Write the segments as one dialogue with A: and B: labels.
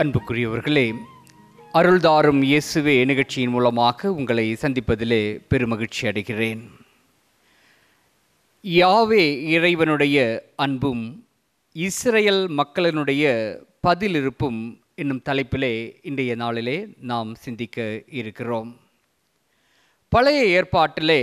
A: அன்புக்குரியவர்களே அருள்தாரும் இயேசுவே நிகழ்ச்சியின் மூலமாக உங்களை சந்திப்பதிலே பெருமகிழ்ச்சி அடைகிறேன் யாவே இறைவனுடைய அன்பும் இஸ்ரேல் மக்களினுடைய பதிலிருப்பும் என்னும் தலைப்பிலே இன்றைய நாளிலே நாம் சிந்திக்க இருக்கிறோம் பழைய ஏற்பாட்டிலே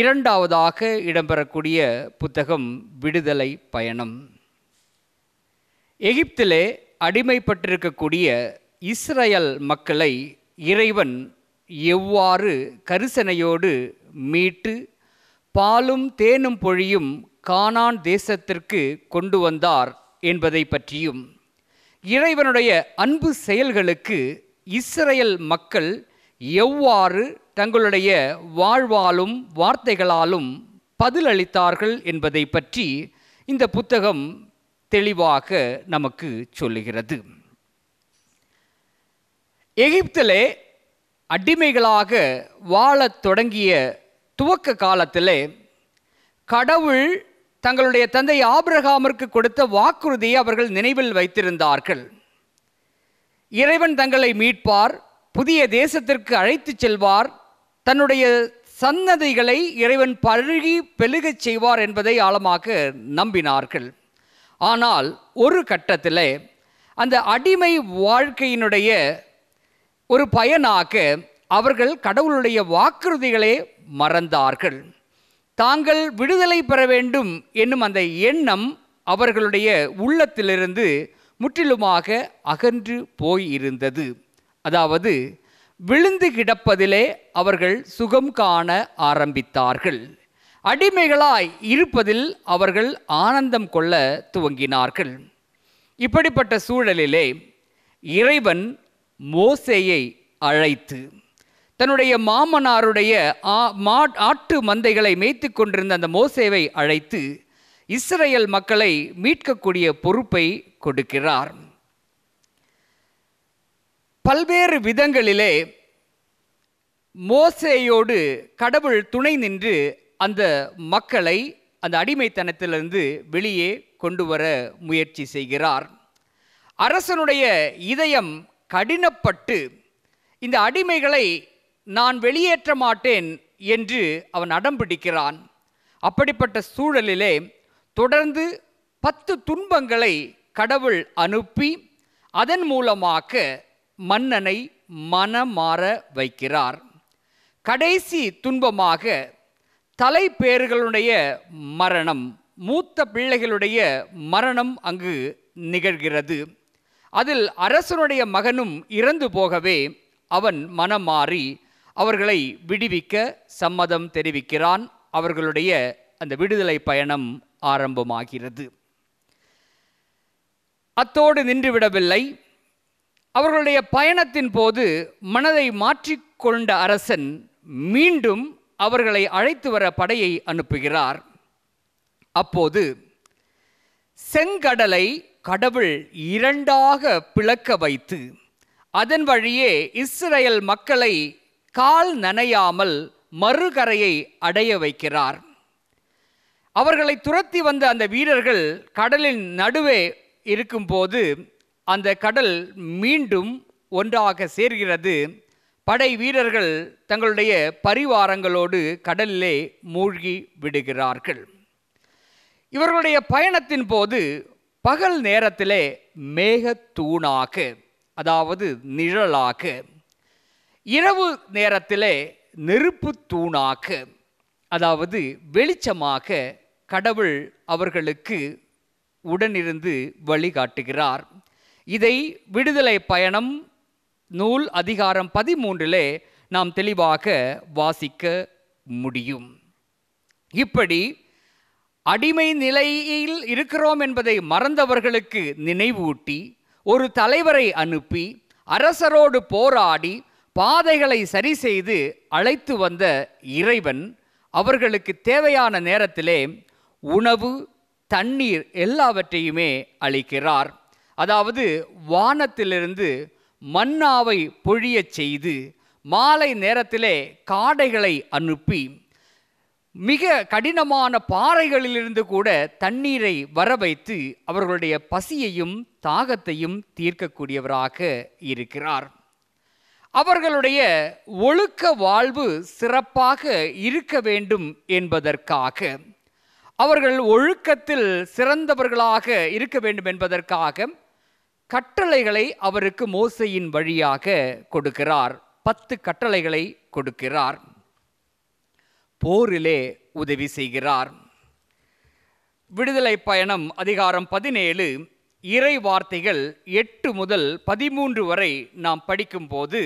A: இரண்டாவதாக இடம்பெறக்கூடிய புத்தகம் விடுதலை பயணம் எகிப்திலே அடிமைப்பட்டிருக்கக்கூடிய இஸ்ரேல் மக்களை இறைவன் எவ்வாறு கரிசனையோடு மீட்டு பாலும் தேனும் பொழியும் கானான் தேசத்திற்கு கொண்டு வந்தார் என்பதை பற்றியும் இறைவனுடைய அன்பு செயல்களுக்கு இஸ்ரேல் மக்கள் எவ்வாறு தங்களுடைய வாழ்வாலும் வார்த்தைகளாலும் பதிலளித்தார்கள் என்பதை பற்றி இந்த புத்தகம் தெளிவாக நமக்கு சொல்லுகிறது எகிப்திலே அடிமைகளாக வாழத் தொடங்கிய துவக்க காலத்திலே கடவுள் தங்களுடைய தந்தை ஆபிரகாமிற்கு கொடுத்த வாக்குறுதியை அவர்கள் நினைவில் வைத்திருந்தார்கள் இறைவன் தங்களை மீட்பார் புதிய தேசத்திற்கு அழைத்துச் செல்வார் தன்னுடைய சன்னதிகளை இறைவன் பருகி பெழுகச் செய்வார் என்பதை ஆழமாக நம்பினார்கள் ஆனால் ஒரு கட்டத்தில் அந்த அடிமை வாழ்க்கையினுடைய ஒரு பயனாக அவர்கள் கடவுளுடைய வாக்குறுதிகளை மறந்தார்கள் தாங்கள் விடுதலை பெற வேண்டும் என்னும் அந்த எண்ணம் அவர்களுடைய உள்ளத்திலிருந்து முற்றிலுமாக அகன்று போயிருந்தது அதாவது விழுந்து கிடப்பதிலே அவர்கள் சுகம் காண ஆரம்பித்தார்கள் அடிமைகளாய் இருப்பதில் அவர்கள் ஆனந்தம் கொள்ள துவங்கினார்கள் இப்படிப்பட்ட சூழலிலே இறைவன் மோசேயை அழைத்து தன்னுடைய மாமனாருடைய ஆட்டு மந்தைகளை மேய்த்து கொண்டிருந்த அந்த மோசேவை அழைத்து இஸ்ரேல் மக்களை மீட்கக்கூடிய பொறுப்பை கொடுக்கிறார் பல்வேறு விதங்களிலே மோசேயோடு கடவுள் துணை நின்று அந்த மக்களை அந்த அடிமைத்தனத்திலிருந்து வெளியே கொண்டு வர முயற்சி செய்கிறார் அரசனுடைய இதயம் கடினப்பட்டு இந்த அடிமைகளை நான் வெளியேற்ற மாட்டேன் என்று அவன் அடம்பிடிக்கிறான் அப்படிப்பட்ட சூழலிலே தொடர்ந்து பத்து துன்பங்களை கடவுள் அனுப்பி அதன் மூலமாக மன்னனை மனமாற வைக்கிறார் கடைசி துன்பமாக தலைப்பேறுகளுடைய மரணம் மூத்த பிள்ளைகளுடைய மரணம் அங்கு நிகழ்கிறது அதில் அரசனுடைய மகனும் இறந்து போகவே அவன் மனம் மாறி அவர்களை விடுவிக்க சம்மதம் தெரிவிக்கிறான் அவர்களுடைய அந்த விடுதலை பயணம் ஆரம்பமாகிறது அத்தோடு நின்றுவிடவில்லை அவர்களுடைய பயணத்தின் போது மனதை மாற்றிக்கொண்ட அரசன் மீண்டும் அவர்களை அழைத்து வர படையை அனுப்புகிறார் அப்போது செங்கடலை கடவுள் இரண்டாக பிளக்க வைத்து அதன் வழியே இஸ்ரேல் மக்களை கால் நனையாமல் மறுகரையை அடைய வைக்கிறார் அவர்களை துரத்தி வந்த அந்த வீரர்கள் கடலின் நடுவே இருக்கும்போது அந்த கடல் மீண்டும் ஒன்றாக சேர்கிறது படை வீரர்கள் தங்களுடைய பரிவாரங்களோடு கடலிலே மூழ்கி விடுகிறார்கள் இவர்களுடைய பயணத்தின் போது பகல் நேரத்திலே மேகத்தூணாக அதாவது நிழலாக இரவு நேரத்திலே நெருப்பு தூணாக அதாவது வெளிச்சமாக கடவுள் அவர்களுக்கு உடனிருந்து வழிகாட்டுகிறார் இதை விடுதலை பயணம் நூல் அதிகாரம் பதிமூன்றிலே நாம் தெளிவாக வாசிக்க முடியும் இப்படி அடிமை நிலையில் இருக்கிறோம் என்பதை மறந்தவர்களுக்கு நினைவூட்டி ஒரு தலைவரை அனுப்பி அரசரோடு போராடி பாதைகளை சரி செய்து அழைத்து வந்த இறைவன் அவர்களுக்கு தேவையான நேரத்திலே உணவு தண்ணீர் எல்லாவற்றையுமே அளிக்கிறார் அதாவது வானத்திலிருந்து மன்னாவை பொழியச் செய்து மாலை நேரத்திலே காடைகளை அனுப்பி மிக கடினமான பாறைகளிலிருந்து கூட தண்ணீரை வர வைத்து அவர்களுடைய பசியையும் தாகத்தையும் தீர்க்கக்கூடியவராக இருக்கிறார் அவர்களுடைய ஒழுக்க வாழ்வு சிறப்பாக இருக்க வேண்டும் என்பதற்காக அவர்கள் ஒழுக்கத்தில் சிறந்தவர்களாக இருக்க வேண்டும் என்பதற்காக கட்டளைகளை அவருக்கு மோசையின் வழியாக கொடுக்கிறார் பத்து கட்டளைகளை கொடுக்கிறார் போரிலே உதவி செய்கிறார் விடுதலை பயணம் அதிகாரம் பதினேழு இறை வார்த்தைகள் எட்டு முதல் பதிமூன்று வரை நாம் படிக்கும்போது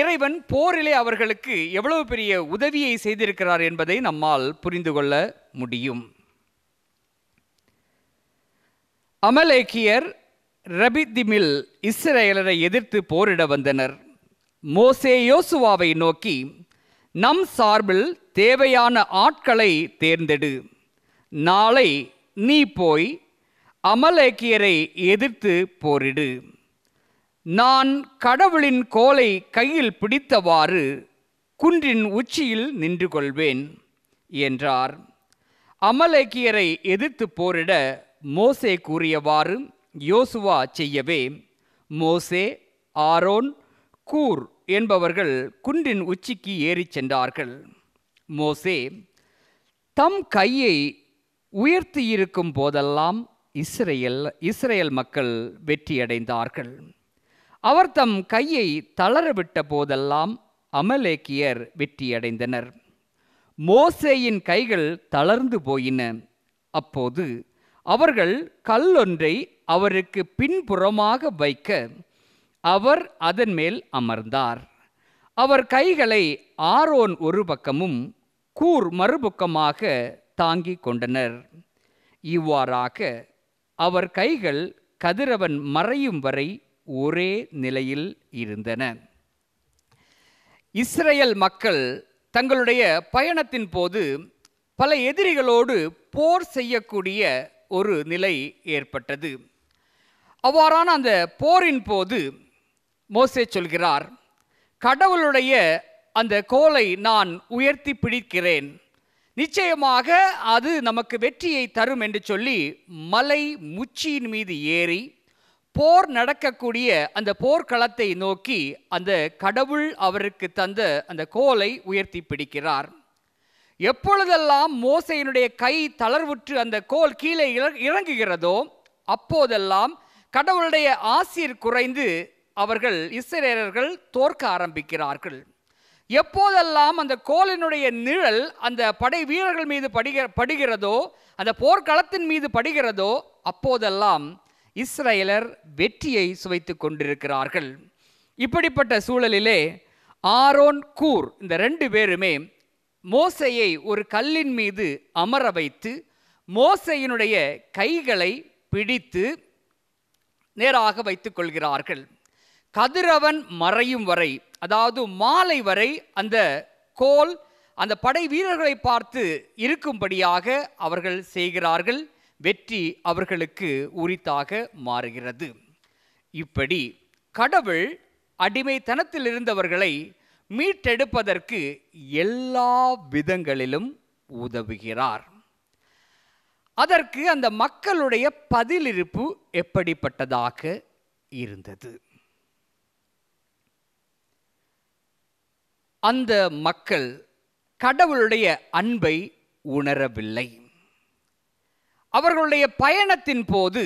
A: இறைவன் போரிலே அவர்களுக்கு எவ்வளவு பெரிய உதவியை செய்திருக்கிறார் என்பதை நம்மால் புரிந்து கொள்ள முடியும் அமலேக்கியர் ரபிதிமில் இஸ்ரேலரை எதிர்த்து போரிட வந்தனர் மோசே யோசுவாவை நோக்கி நம் சார்பில் தேவையான ஆட்களை தேர்ந்தெடு நாளை நீ போய் அமலேக்கியரை எதிர்த்து போரிடு நான் கடவுளின் கோலை கையில் பிடித்தவாறு குன்றின் உச்சியில் நின்று கொள்வேன் என்றார் அமலேக்கியரை எதிர்த்து போரிட மோசே கூறியவாறு யோசுவா செய்யவே மோசே ஆரோன் கூர் என்பவர்கள் குன்றின் உச்சிக்கு ஏறிச் சென்றார்கள் மோசே தம் கையை உயர்த்தியிருக்கும் போதெல்லாம் இஸ்ரேல் இஸ்ரேல் மக்கள் வெற்றியடைந்தார்கள் அவர் தம் கையை தளரவிட்ட போதெல்லாம் அமலேக்கியர் வெற்றியடைந்தனர் மோசேயின் கைகள் தளர்ந்து போயின அப்போது அவர்கள் கல்லொன்றை அவருக்கு பின்புறமாக வைக்க அவர் அதன் மேல் அமர்ந்தார் அவர் கைகளை ஆரோன் ஒரு பக்கமும் கூர் மறுபக்கமாக தாங்கிக் கொண்டனர் இவ்வாறாக அவர் கைகள் கதிரவன் மறையும் வரை ஒரே நிலையில் இருந்தன இஸ்ரேல் மக்கள் தங்களுடைய பயணத்தின் போது பல எதிரிகளோடு போர் செய்யக்கூடிய ஒரு நிலை ஏற்பட்டது அவ்வாறான அந்த போரின் போது மோசே சொல்கிறார் கடவுளுடைய அந்த கோலை நான் உயர்த்தி பிடிக்கிறேன் நிச்சயமாக அது நமக்கு வெற்றியை தரும் என்று சொல்லி மலை முச்சியின் மீது ஏறி போர் நடக்கக்கூடிய அந்த போர்க்களத்தை நோக்கி அந்த கடவுள் அவருக்கு தந்த அந்த கோலை உயர்த்தி பிடிக்கிறார் எப்பொழுதெல்லாம் மோசையினுடைய கை தளர்வுற்று அந்த கோல் கீழே இறங்குகிறதோ அப்போதெல்லாம் கடவுளுடைய ஆசிர் குறைந்து அவர்கள் இஸ்ரேலர்கள் தோற்க ஆரம்பிக்கிறார்கள் எப்போதெல்லாம் அந்த கோலினுடைய நிழல் அந்த படை வீரர்கள் மீது படிக படுகிறதோ அந்த போர்க்களத்தின் மீது படுகிறதோ அப்போதெல்லாம் இஸ்ரேலர் வெற்றியை சுவைத்து கொண்டிருக்கிறார்கள் இப்படிப்பட்ட சூழலிலே ஆரோன் கூர் இந்த ரெண்டு பேருமே மோசையை ஒரு கல்லின் மீது அமர வைத்து மோசையினுடைய கைகளை பிடித்து நேராக வைத்துக் கொள்கிறார்கள் கதிரவன் மறையும் வரை அதாவது மாலை வரை அந்த கோல் அந்த படை வீரர்களை பார்த்து இருக்கும்படியாக அவர்கள் செய்கிறார்கள் வெற்றி அவர்களுக்கு உரித்தாக மாறுகிறது இப்படி கடவுள் அடிமைத்தனத்தில் இருந்தவர்களை மீட்டெடுப்பதற்கு எல்லா விதங்களிலும் உதவுகிறார் அதற்கு அந்த மக்களுடைய பதிலிருப்பு எப்படிப்பட்டதாக இருந்தது அந்த மக்கள் கடவுளுடைய அன்பை உணரவில்லை அவர்களுடைய பயணத்தின் போது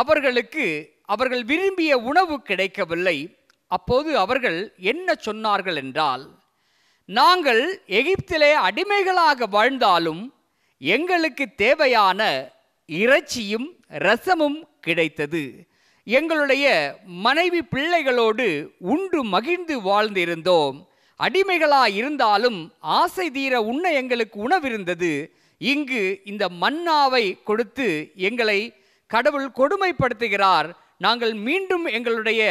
A: அவர்களுக்கு அவர்கள் விரும்பிய உணவு கிடைக்கவில்லை அப்போது அவர்கள் என்ன சொன்னார்கள் என்றால் நாங்கள் எகிப்திலே அடிமைகளாக வாழ்ந்தாலும் எங்களுக்கு தேவையான இறைச்சியும் ரசமும் கிடைத்தது எங்களுடைய மனைவி பிள்ளைகளோடு உண்டு மகிழ்ந்து வாழ்ந்திருந்தோம் அடிமைகளா இருந்தாலும் ஆசை தீர உண்ண எங்களுக்கு உணவிருந்தது இங்கு இந்த மன்னாவை கொடுத்து எங்களை கடவுள் கொடுமைப்படுத்துகிறார் நாங்கள் மீண்டும் எங்களுடைய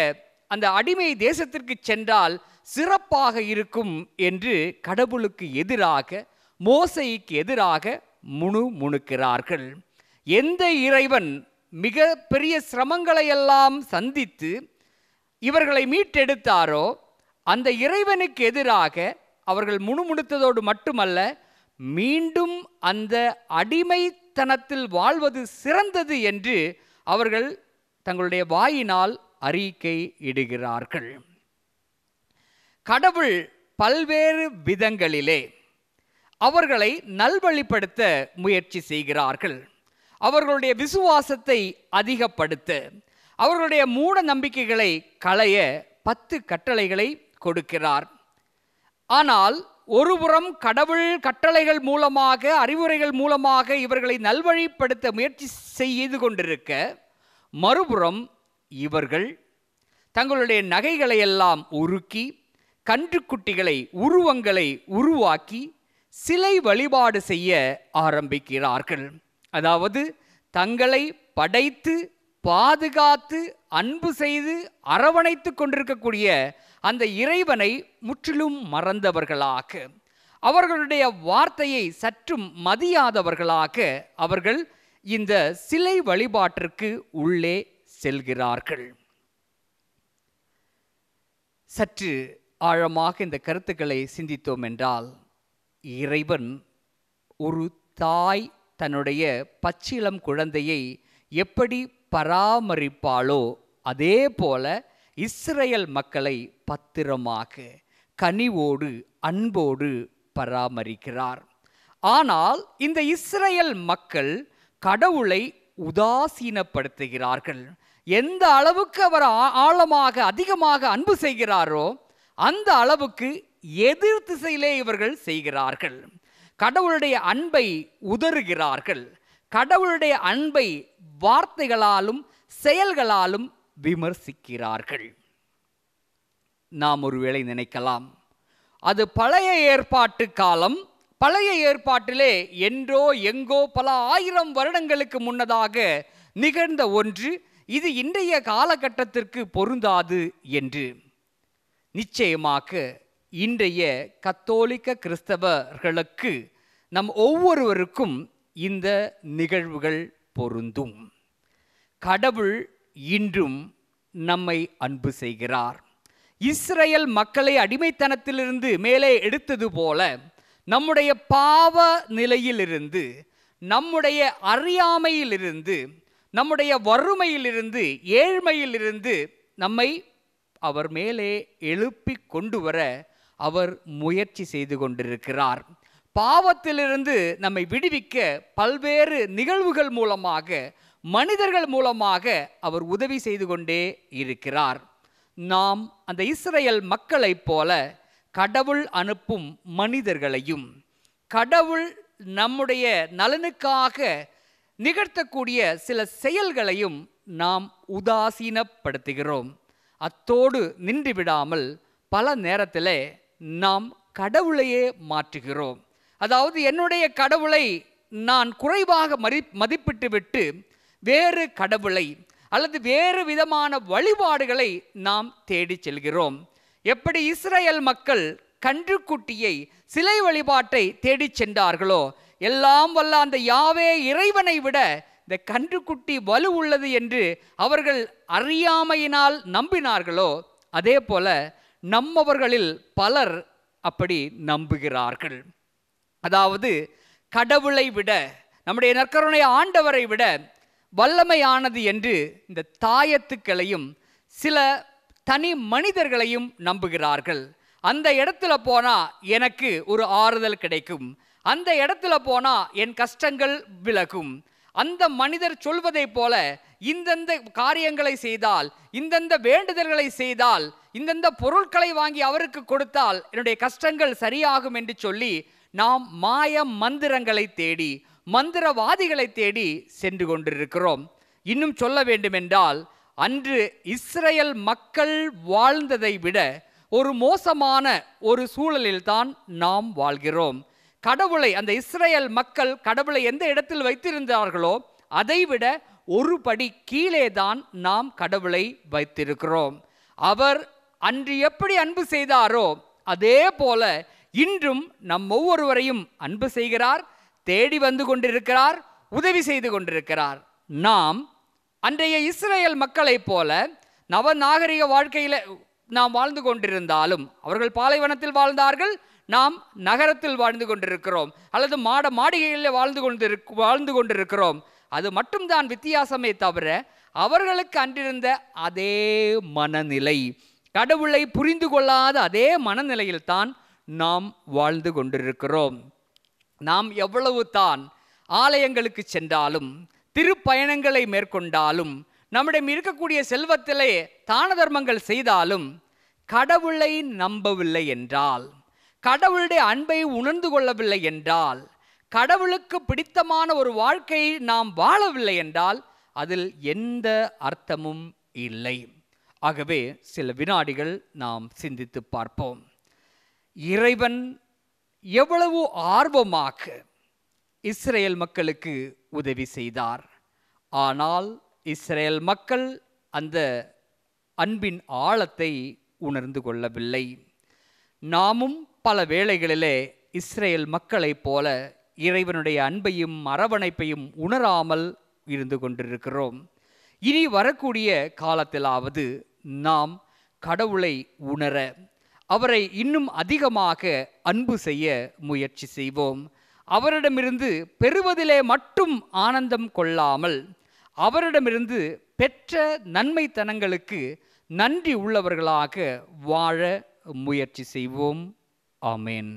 A: அந்த அடிமை தேசத்திற்கு சென்றால் சிறப்பாக இருக்கும் என்று கடவுளுக்கு எதிராக மோசைக்கு எதிராக முணு முணுக்கிறார்கள் எந்த இறைவன் மிக பெரிய சிரமங்களையெல்லாம் சந்தித்து இவர்களை மீட்டெடுத்தாரோ அந்த இறைவனுக்கு எதிராக அவர்கள் முணுமுணுத்ததோடு மட்டுமல்ல மீண்டும் அந்த அடிமைத்தனத்தில் வாழ்வது சிறந்தது என்று அவர்கள் தங்களுடைய வாயினால் அறிக்கை இடுகிறார்கள் கடவுள் பல்வேறு விதங்களிலே அவர்களை நல்வழிப்படுத்த முயற்சி செய்கிறார்கள் அவர்களுடைய விசுவாசத்தை அதிகப்படுத்த அவர்களுடைய மூட நம்பிக்கைகளை களைய பத்து கட்டளைகளை கொடுக்கிறார் ஆனால் ஒருபுறம் கடவுள் கட்டளைகள் மூலமாக அறிவுரைகள் மூலமாக இவர்களை நல்வழிப்படுத்த முயற்சி செய்து கொண்டிருக்க மறுபுறம் இவர்கள் தங்களுடைய நகைகளை எல்லாம் உருக்கி கன்றுக்குட்டிகளை உருவங்களை உருவாக்கி சிலை வழிபாடு செய்ய ஆரம்பிக்கிறார்கள் அதாவது தங்களை படைத்து பாதுகாத்து அன்பு செய்து அரவணைத்து கொண்டிருக்கக்கூடிய அந்த இறைவனை முற்றிலும் மறந்தவர்களாக அவர்களுடைய வார்த்தையை சற்றும் மதியாதவர்களாக அவர்கள் இந்த சிலை வழிபாட்டிற்கு உள்ளே செல்கிறார்கள் சற்று ஆழமாக இந்த கருத்துக்களை சிந்தித்தோம் என்றால் இறைவன் ஒரு தாய் தன்னுடைய பச்சிளம் குழந்தையை எப்படி பராமரிப்பாளோ அதே போல இஸ்ரேல் மக்களை பத்திரமாக கனிவோடு அன்போடு பராமரிக்கிறார் ஆனால் இந்த இஸ்ரேல் மக்கள் கடவுளை உதாசீனப்படுத்துகிறார்கள் எந்த அளவுக்கு அவர் ஆழமாக அதிகமாக அன்பு செய்கிறாரோ அந்த அளவுக்கு எதிர் திசையிலே இவர்கள் செய்கிறார்கள் கடவுளுடைய அன்பை உதறுகிறார்கள் கடவுளுடைய அன்பை வார்த்தைகளாலும் செயல்களாலும் விமர்சிக்கிறார்கள் நாம் ஒருவேளை நினைக்கலாம் அது பழைய ஏற்பாட்டு காலம் பழைய ஏற்பாட்டிலே என்றோ எங்கோ பல ஆயிரம் வருடங்களுக்கு முன்னதாக நிகழ்ந்த ஒன்று இது இன்றைய காலகட்டத்திற்கு பொருந்தாது என்று நிச்சயமாக இன்றைய கத்தோலிக்க கிறிஸ்தவர்களுக்கு நம் ஒவ்வொருவருக்கும் இந்த நிகழ்வுகள் பொருந்தும் கடவுள் இன்றும் நம்மை அன்பு செய்கிறார் இஸ்ரேல் மக்களை அடிமைத்தனத்திலிருந்து மேலே எடுத்தது போல நம்முடைய பாவ நிலையிலிருந்து நம்முடைய அறியாமையிலிருந்து நம்முடைய வறுமையிலிருந்து ஏழ்மையிலிருந்து நம்மை அவர் மேலே எழுப்பி கொண்டு வர அவர் முயற்சி செய்து கொண்டிருக்கிறார் பாவத்திலிருந்து நம்மை விடுவிக்க பல்வேறு நிகழ்வுகள் மூலமாக மனிதர்கள் மூலமாக அவர் உதவி செய்து கொண்டே இருக்கிறார் நாம் அந்த இஸ்ரேல் மக்களைப் போல கடவுள் அனுப்பும் மனிதர்களையும் கடவுள் நம்முடைய நலனுக்காக நிகழ்த்தக்கூடிய சில செயல்களையும் நாம் உதாசீனப்படுத்துகிறோம் அத்தோடு நின்றுவிடாமல் பல நேரத்தில் நாம் கடவுளையே மாற்றுகிறோம் அதாவது என்னுடைய கடவுளை நான் குறைவாக மதி மதிப்பிட்டு விட்டு வேறு கடவுளை அல்லது வேறு விதமான வழிபாடுகளை நாம் தேடி செல்கிறோம் எப்படி இஸ்ரேல் மக்கள் கன்றுக்குட்டியை சிலை வழிபாட்டை தேடி சென்றார்களோ எல்லாம் வல்ல அந்த யாவே இறைவனை விட இந்த கன்றுக்குட்டி வலு உள்ளது என்று அவர்கள் அறியாமையினால் நம்பினார்களோ அதே போல நம்மவர்களில் பலர் அப்படி நம்புகிறார்கள் அதாவது கடவுளை விட நம்முடைய நற்கருணை ஆண்டவரை விட வல்லமையானது என்று இந்த தாயத்துக்களையும் சில தனி மனிதர்களையும் நம்புகிறார்கள் அந்த இடத்துல போனா எனக்கு ஒரு ஆறுதல் கிடைக்கும் அந்த இடத்துல போனா என் கஷ்டங்கள் விலகும் அந்த மனிதர் சொல்வதைப் போல இந்தந்த காரியங்களை செய்தால் இந்தந்த வேண்டுதல்களை செய்தால் இந்தந்த பொருட்களை வாங்கி அவருக்கு கொடுத்தால் என்னுடைய கஷ்டங்கள் சரியாகும் என்று சொல்லி நாம் மாய மந்திரங்களை தேடி மந்திரவாதிகளை தேடி சென்று கொண்டிருக்கிறோம் இன்னும் சொல்ல வேண்டுமென்றால் அன்று இஸ்ரேல் மக்கள் வாழ்ந்ததை விட ஒரு மோசமான ஒரு சூழலில்தான் நாம் வாழ்கிறோம் கடவுளை அந்த இஸ்ரேல் மக்கள் கடவுளை எந்த இடத்தில் வைத்திருந்தார்களோ அதைவிட ஒரு படி கீழே தான் நாம் கடவுளை வைத்திருக்கிறோம் அவர் அன்று எப்படி அன்பு செய்தாரோ அதே போல இன்றும் நம் ஒவ்வொருவரையும் அன்பு செய்கிறார் தேடி வந்து கொண்டிருக்கிறார் உதவி செய்து கொண்டிருக்கிறார் நாம் அன்றைய இஸ்ரேல் மக்களைப் போல நவநாகரிக வாழ்க்கையில் நாம் வாழ்ந்து கொண்டிருந்தாலும் அவர்கள் பாலைவனத்தில் வாழ்ந்தார்கள் நாம் நகரத்தில் வாழ்ந்து கொண்டிருக்கிறோம் அல்லது மாட மாளிகைகளில் வாழ்ந்து கொண்டிரு வாழ்ந்து கொண்டிருக்கிறோம் அது மட்டும்தான் வித்தியாசமே தவிர அவர்களுக்கு அன்றிருந்த அதே மனநிலை கடவுளை புரிந்து கொள்ளாத அதே மனநிலையில்தான் நாம் வாழ்ந்து கொண்டிருக்கிறோம் நாம் எவ்வளவு தான் ஆலயங்களுக்கு சென்றாலும் திருப்பயணங்களை மேற்கொண்டாலும் நம்மிடம் இருக்கக்கூடிய செல்வத்திலே தான தர்மங்கள் செய்தாலும் கடவுளை நம்பவில்லை என்றால் கடவுளுடைய அன்பை உணர்ந்து கொள்ளவில்லை என்றால் கடவுளுக்கு பிடித்தமான ஒரு வாழ்க்கையை நாம் வாழவில்லை என்றால் அதில் எந்த அர்த்தமும் இல்லை ஆகவே சில வினாடிகள் நாம் சிந்தித்து பார்ப்போம் இறைவன் எவ்வளவு ஆர்வமாக இஸ்ரேல் மக்களுக்கு உதவி செய்தார் ஆனால் இஸ்ரேல் மக்கள் அந்த அன்பின் ஆழத்தை உணர்ந்து கொள்ளவில்லை நாமும் பல வேளைகளிலே இஸ்ரேல் மக்களைப் போல இறைவனுடைய அன்பையும் அரவணைப்பையும் உணராமல் இருந்து கொண்டிருக்கிறோம் இனி வரக்கூடிய காலத்திலாவது நாம் கடவுளை உணர அவரை இன்னும் அதிகமாக அன்பு செய்ய முயற்சி செய்வோம் அவரிடமிருந்து பெறுவதிலே மட்டும் ஆனந்தம் கொள்ளாமல் அவரிடமிருந்து பெற்ற நன்மைத்தனங்களுக்கு நன்றி உள்ளவர்களாக வாழ முயற்சி செய்வோம் ஆமேன்